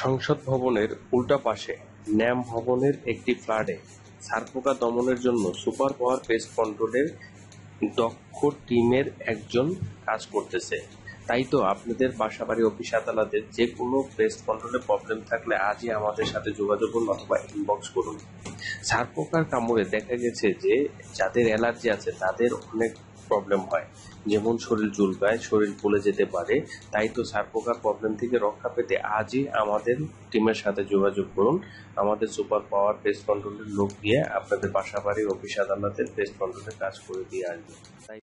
সংসদ ভবনের উল্টা পাশে ন্যাম ভবনের একটি ফ্ল্যাটে সারপোকা দমনের জন্য সুপার পাওয়ার পেস্ট কন্ট্রোলের দক্ষ টিমের একজন কাজ করতেছে তাই তো আপনাদের বাসা বাড়ি অফিস আদালতে যে কোনো পেস্ট কন্ট্রোলে প্রবলেম থাকলে আজই আমাদের সাথে যোগাযোগ করুন অথবা ইনবক্স করুন সারপোকার কামড়ে দেখা গেছে যে যাদের অ্যালার্জি আছে তাদের অনেক প্রবলেম হয় যেমন শরীর জুলকায় শরীর ফুলে যেতে পারে তাই তো সারপোকার প্রবলেম থেকে রক্ষা পেতে আজই আমাদের টিমের সাথে যোগাযোগ করুন আমাদের সুপার পাওয়ার পেস্ট কন্ট্রোলের লোক দিয়ে আপনাদের বাসা বাড়ির অফিস আদালতের পেস্ট কন্ট্রোলের কাজ করে দিয়ে আসবে তাই